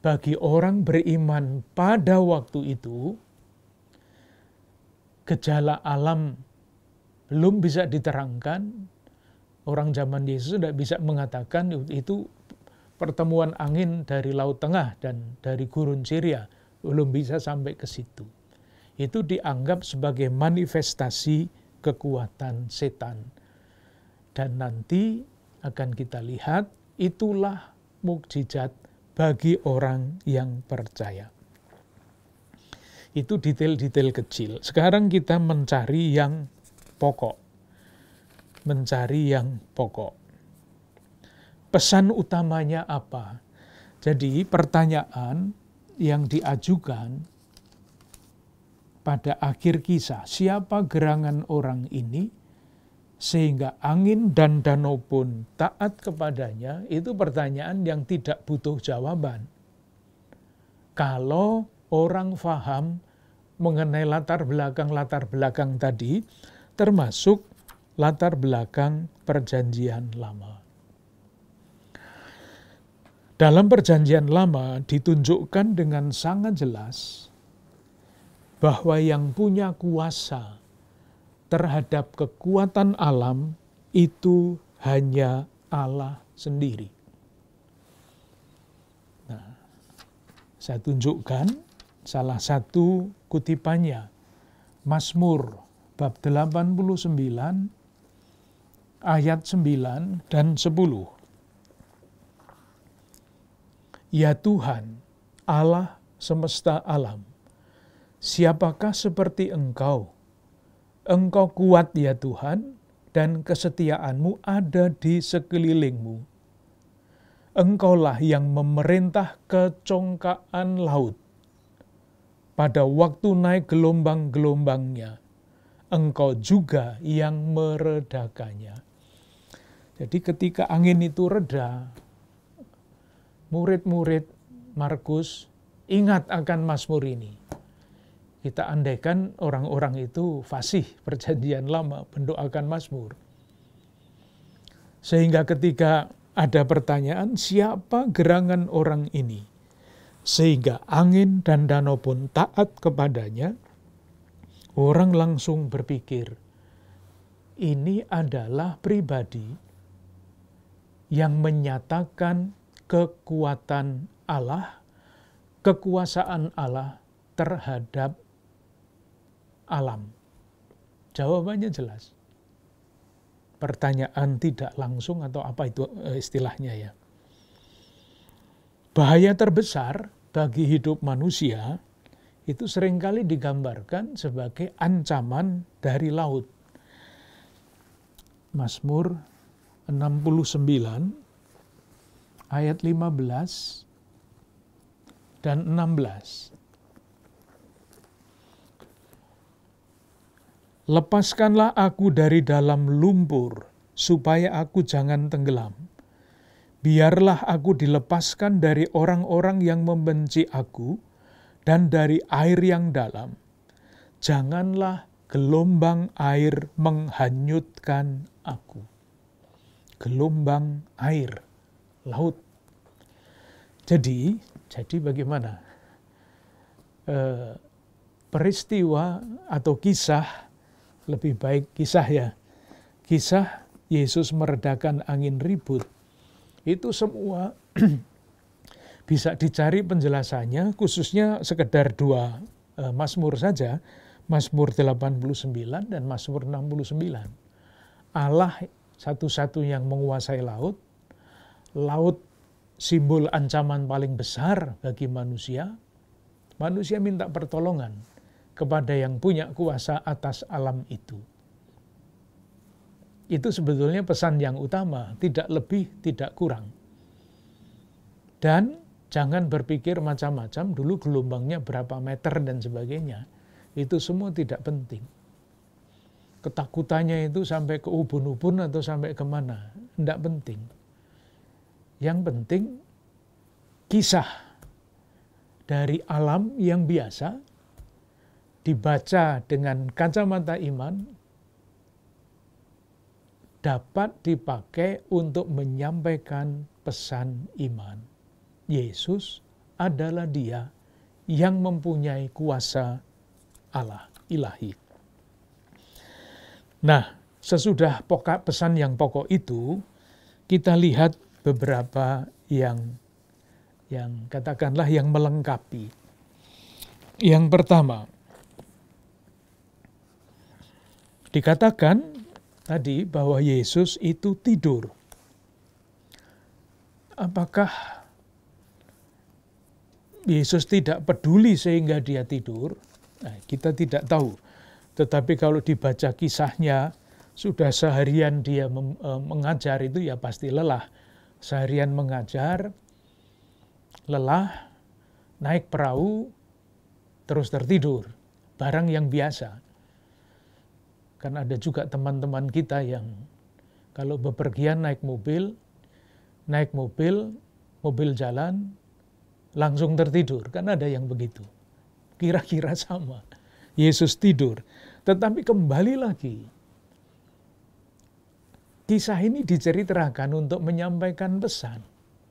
bagi orang beriman pada waktu itu, gejala alam belum bisa diterangkan. Orang zaman Yesus tidak bisa mengatakan itu pertemuan angin dari Laut Tengah dan dari gurun Syria belum bisa sampai ke situ. Itu dianggap sebagai manifestasi kekuatan setan. Dan nanti akan kita lihat itulah mukjizat bagi orang yang percaya. Itu detail-detail kecil. Sekarang kita mencari yang pokok. Mencari yang pokok pesan utamanya apa? Jadi pertanyaan yang diajukan pada akhir kisah, siapa gerangan orang ini sehingga angin dan danau pun taat kepadanya, itu pertanyaan yang tidak butuh jawaban. Kalau orang faham mengenai latar belakang-latar belakang tadi, termasuk latar belakang perjanjian lama. Dalam Perjanjian Lama ditunjukkan dengan sangat jelas bahwa yang punya kuasa terhadap kekuatan alam itu hanya Allah sendiri. Nah, saya tunjukkan salah satu kutipannya Mazmur bab 89 ayat 9 dan 10. Ya Tuhan, Allah semesta alam, siapakah seperti Engkau? Engkau kuat ya Tuhan, dan kesetiaanmu ada di sekelilingmu. Engkaulah yang memerintah kecongkaan laut. Pada waktu naik gelombang-gelombangnya, engkau juga yang meredakannya. Jadi ketika angin itu reda, murid-murid Markus ingat akan Mazmur ini. Kita andaikan orang-orang itu fasih perjanjian lama mendoakan Mazmur. Sehingga ketika ada pertanyaan siapa gerangan orang ini? Sehingga angin dan danau pun taat kepadanya, orang langsung berpikir, ini adalah pribadi yang menyatakan kekuatan Allah, kekuasaan Allah terhadap alam? Jawabannya jelas. Pertanyaan tidak langsung atau apa itu eh, istilahnya ya. Bahaya terbesar bagi hidup manusia itu seringkali digambarkan sebagai ancaman dari laut. Mazmur 69 ayat 15 dan 16. Lepaskanlah aku dari dalam lumpur, supaya aku jangan tenggelam. Biarlah aku dilepaskan dari orang-orang yang membenci aku dan dari air yang dalam. Janganlah gelombang air menghanyutkan aku. Gelombang air laut. Jadi, jadi bagaimana? E, peristiwa atau kisah, lebih baik kisah ya, kisah Yesus meredakan angin ribut, itu semua [CLEARS THROAT] bisa dicari penjelasannya, khususnya sekedar dua e, Mazmur saja, Mazmur 89 dan Mazmur 69. Allah satu-satu yang menguasai laut, laut simbol ancaman paling besar bagi manusia, manusia minta pertolongan kepada yang punya kuasa atas alam itu. Itu sebetulnya pesan yang utama, tidak lebih, tidak kurang. Dan jangan berpikir macam-macam, dulu gelombangnya berapa meter dan sebagainya. Itu semua tidak penting. Ketakutannya itu sampai ke ubun-ubun atau sampai kemana, tidak penting yang penting kisah dari alam yang biasa dibaca dengan kacamata iman dapat dipakai untuk menyampaikan pesan iman. Yesus adalah dia yang mempunyai kuasa Allah ilahi. Nah, sesudah pokok pesan yang pokok itu, kita lihat beberapa yang yang katakanlah yang melengkapi. Yang pertama, dikatakan tadi bahwa Yesus itu tidur. Apakah Yesus tidak peduli sehingga dia tidur? Nah, kita tidak tahu. Tetapi kalau dibaca kisahnya, sudah seharian dia eh, mengajar itu ya pasti lelah seharian mengajar, lelah, naik perahu, terus tertidur. Barang yang biasa. Kan ada juga teman-teman kita yang kalau bepergian naik mobil, naik mobil, mobil jalan, langsung tertidur. Kan ada yang begitu. Kira-kira sama. Yesus tidur. Tetapi kembali lagi, kisah ini diceritakan untuk menyampaikan pesan.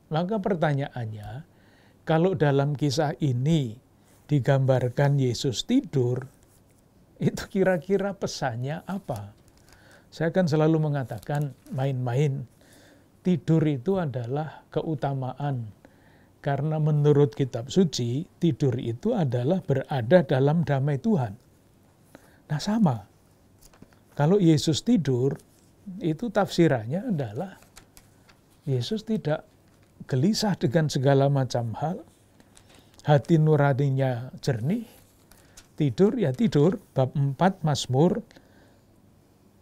Maka pertanyaannya, kalau dalam kisah ini digambarkan Yesus tidur, itu kira-kira pesannya apa? Saya akan selalu mengatakan main-main. Tidur itu adalah keutamaan. Karena menurut kitab suci, tidur itu adalah berada dalam damai Tuhan. Nah sama, kalau Yesus tidur, itu tafsirannya adalah Yesus tidak gelisah dengan segala macam hal, hati nuraninya jernih, tidur ya tidur, bab 4 Mazmur,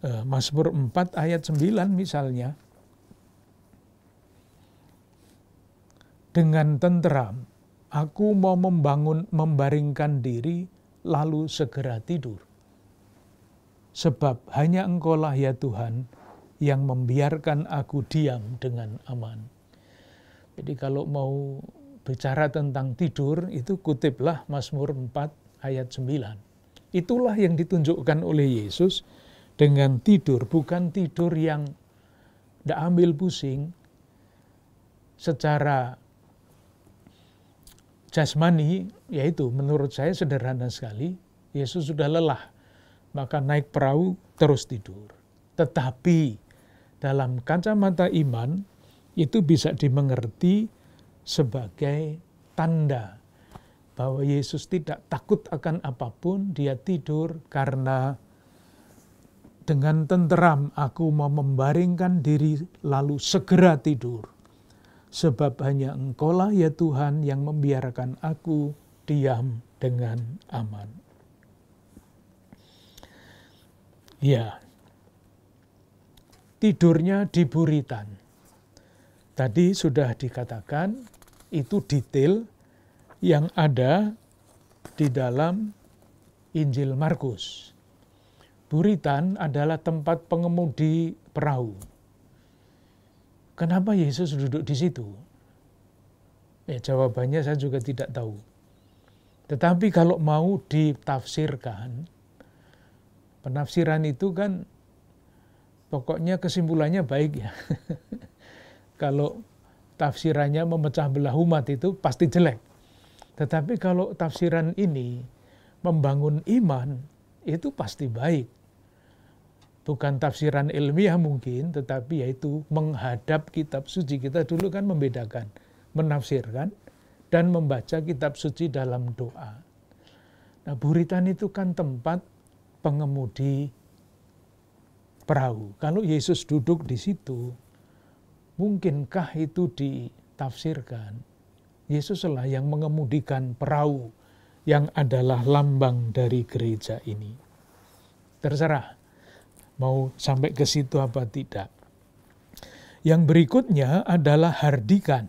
eh, Mazmur 4 ayat 9 misalnya, dengan tenteram, aku mau membangun, membaringkan diri, lalu segera tidur Sebab hanya engkaulah ya Tuhan yang membiarkan aku diam dengan aman. Jadi kalau mau bicara tentang tidur itu kutiplah Mazmur 4 ayat 9. Itulah yang ditunjukkan oleh Yesus dengan tidur, bukan tidur yang tidak ambil pusing secara jasmani, yaitu menurut saya sederhana sekali, Yesus sudah lelah maka naik perahu terus tidur. Tetapi dalam kacamata iman itu bisa dimengerti sebagai tanda bahwa Yesus tidak takut akan apapun, dia tidur karena dengan tenteram aku mau membaringkan diri lalu segera tidur. Sebab hanya engkaulah ya Tuhan yang membiarkan aku diam dengan aman. Ya Tidurnya di buritan. Tadi sudah dikatakan itu detail yang ada di dalam Injil Markus. Buritan adalah tempat pengemudi perahu. Kenapa Yesus duduk di situ? Ya, jawabannya saya juga tidak tahu. Tetapi kalau mau ditafsirkan, Penafsiran itu kan pokoknya kesimpulannya baik ya. [LAUGHS] kalau tafsirannya memecah belah umat itu pasti jelek. Tetapi kalau tafsiran ini membangun iman itu pasti baik. Bukan tafsiran ilmiah mungkin, tetapi yaitu menghadap kitab suci. Kita dulu kan membedakan, menafsirkan, dan membaca kitab suci dalam doa. Nah, buritan itu kan tempat pengemudi perahu. Kalau Yesus duduk di situ, mungkinkah itu ditafsirkan? Yesuslah yang mengemudikan perahu yang adalah lambang dari gereja ini. Terserah mau sampai ke situ apa tidak. Yang berikutnya adalah hardikan.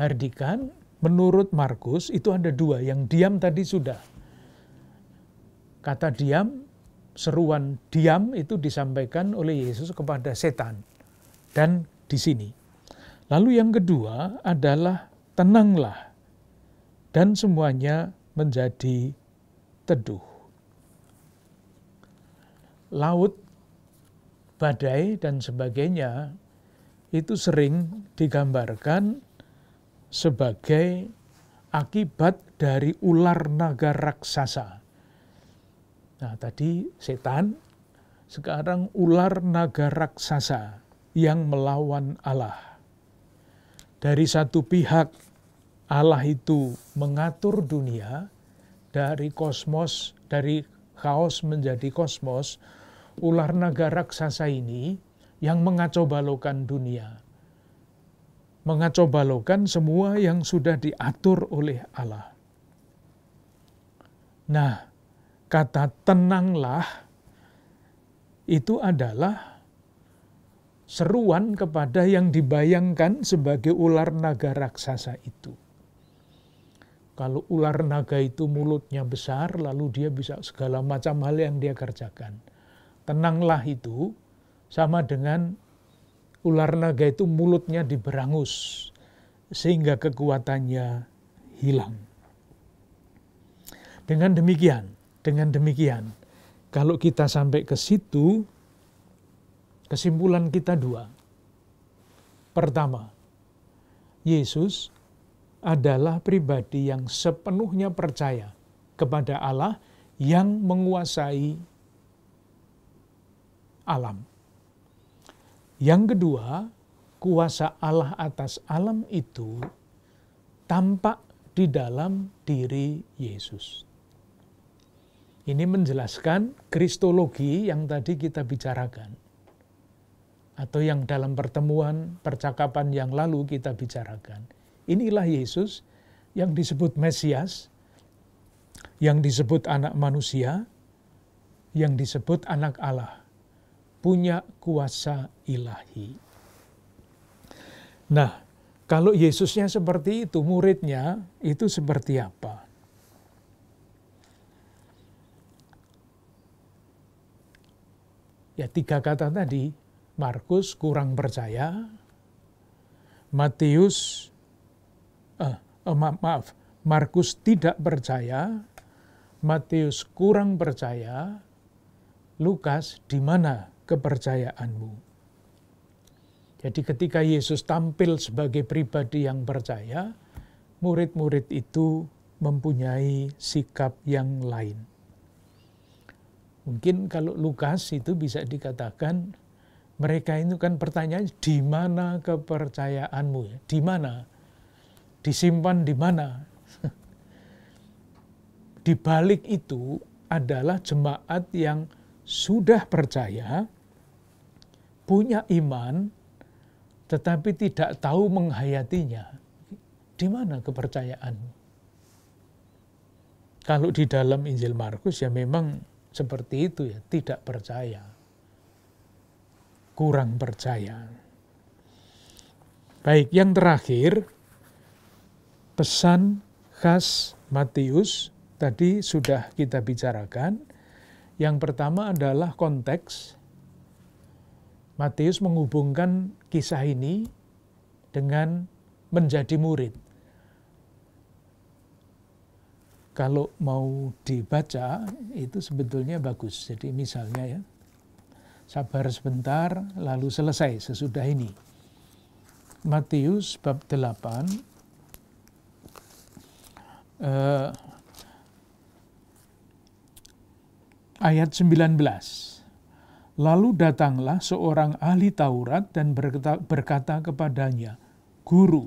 Hardikan menurut Markus itu ada dua, yang diam tadi sudah Kata diam, seruan diam itu disampaikan oleh Yesus kepada setan dan di sini. Lalu yang kedua adalah tenanglah dan semuanya menjadi teduh. Laut, badai dan sebagainya itu sering digambarkan sebagai akibat dari ular naga raksasa. Nah, tadi setan, sekarang ular naga raksasa yang melawan Allah. Dari satu pihak, Allah itu mengatur dunia dari kosmos, dari kaos menjadi kosmos. Ular naga raksasa ini yang mengacau balokan dunia. Mengacau balokan semua yang sudah diatur oleh Allah. Nah, kata tenanglah itu adalah seruan kepada yang dibayangkan sebagai ular naga raksasa itu. Kalau ular naga itu mulutnya besar, lalu dia bisa segala macam hal yang dia kerjakan. Tenanglah itu sama dengan ular naga itu mulutnya diberangus sehingga kekuatannya hilang. Dengan demikian, dengan demikian, kalau kita sampai ke situ, kesimpulan kita dua. Pertama, Yesus adalah pribadi yang sepenuhnya percaya kepada Allah yang menguasai alam. Yang kedua, kuasa Allah atas alam itu tampak di dalam diri Yesus. Ini menjelaskan kristologi yang tadi kita bicarakan. Atau yang dalam pertemuan, percakapan yang lalu kita bicarakan. Inilah Yesus yang disebut Mesias, yang disebut anak manusia, yang disebut anak Allah, punya kuasa ilahi. Nah, kalau Yesusnya seperti itu, muridnya itu seperti apa? Ya tiga kata tadi, Markus kurang percaya, Matius, eh, eh, maaf, maaf, Markus tidak percaya, Matius kurang percaya, Lukas, di mana kepercayaanmu? Jadi ketika Yesus tampil sebagai pribadi yang percaya, murid-murid itu mempunyai sikap yang lain. Mungkin kalau Lukas itu bisa dikatakan mereka itu kan pertanyaan di mana kepercayaanmu ya? Di mana? Disimpan di mana? [LAUGHS] di balik itu adalah jemaat yang sudah percaya, punya iman, tetapi tidak tahu menghayatinya. Di mana kepercayaanmu? Kalau di dalam Injil Markus ya memang seperti itu ya, tidak percaya. Kurang percaya. Baik, yang terakhir pesan khas Matius tadi sudah kita bicarakan. Yang pertama adalah konteks. Matius menghubungkan kisah ini dengan menjadi murid. kalau mau dibaca itu sebetulnya bagus. Jadi misalnya ya, sabar sebentar lalu selesai sesudah ini. Matius bab 8 eh, ayat 19. Lalu datanglah seorang ahli Taurat dan berkata, berkata kepadanya, Guru,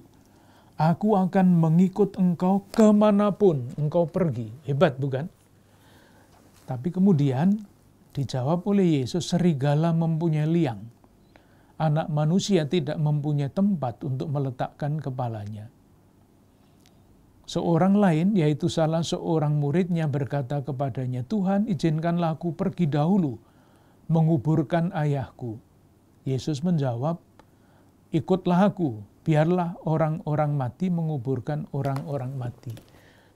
Aku akan mengikut engkau kemanapun engkau pergi. Hebat bukan? Tapi kemudian dijawab oleh Yesus, serigala mempunyai liang. Anak manusia tidak mempunyai tempat untuk meletakkan kepalanya. Seorang lain, yaitu salah seorang muridnya berkata kepadanya, Tuhan izinkanlah aku pergi dahulu menguburkan ayahku. Yesus menjawab, ikutlah aku biarlah orang-orang mati menguburkan orang-orang mati.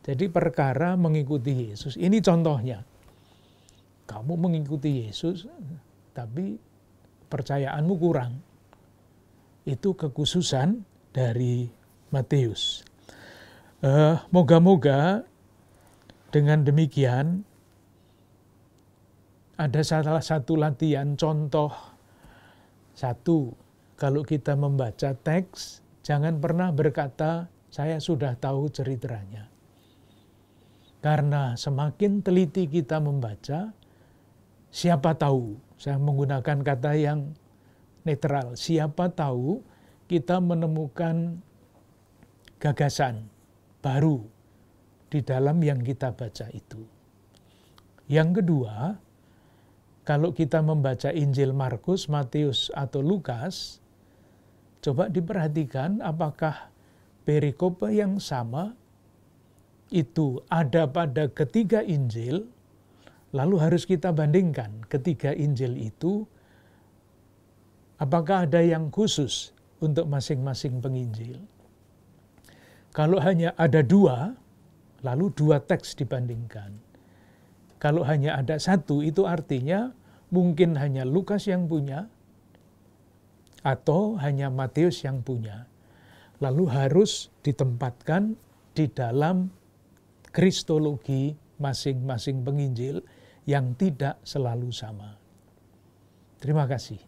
Jadi perkara mengikuti Yesus. Ini contohnya. Kamu mengikuti Yesus, tapi percayaanmu kurang. Itu kekhususan dari Matius. Uh, moga-moga dengan demikian ada salah satu latihan contoh satu kalau kita membaca teks, jangan pernah berkata, "Saya sudah tahu ceritanya." Karena semakin teliti kita membaca, siapa tahu, saya menggunakan kata yang netral, siapa tahu kita menemukan gagasan baru di dalam yang kita baca itu. Yang kedua, kalau kita membaca Injil Markus, Matius, atau Lukas, Coba diperhatikan apakah perikope yang sama itu ada pada ketiga Injil, lalu harus kita bandingkan ketiga Injil itu apakah ada yang khusus untuk masing-masing penginjil. Kalau hanya ada dua, lalu dua teks dibandingkan. Kalau hanya ada satu, itu artinya mungkin hanya Lukas yang punya, atau hanya Matius yang punya, lalu harus ditempatkan di dalam kristologi masing-masing penginjil yang tidak selalu sama. Terima kasih.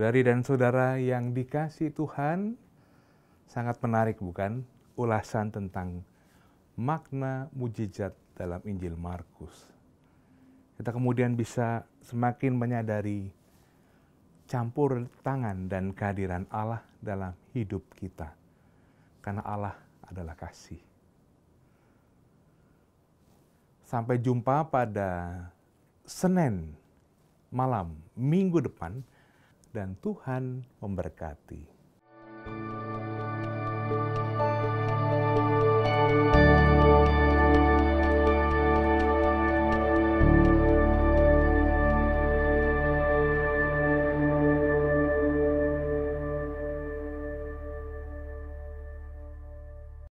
Saudari dan saudara yang dikasih Tuhan, sangat menarik bukan ulasan tentang makna mujizat dalam Injil Markus. Kita kemudian bisa semakin menyadari campur tangan dan kehadiran Allah dalam hidup kita. Karena Allah adalah kasih. Sampai jumpa pada Senin malam minggu depan dan Tuhan memberkati.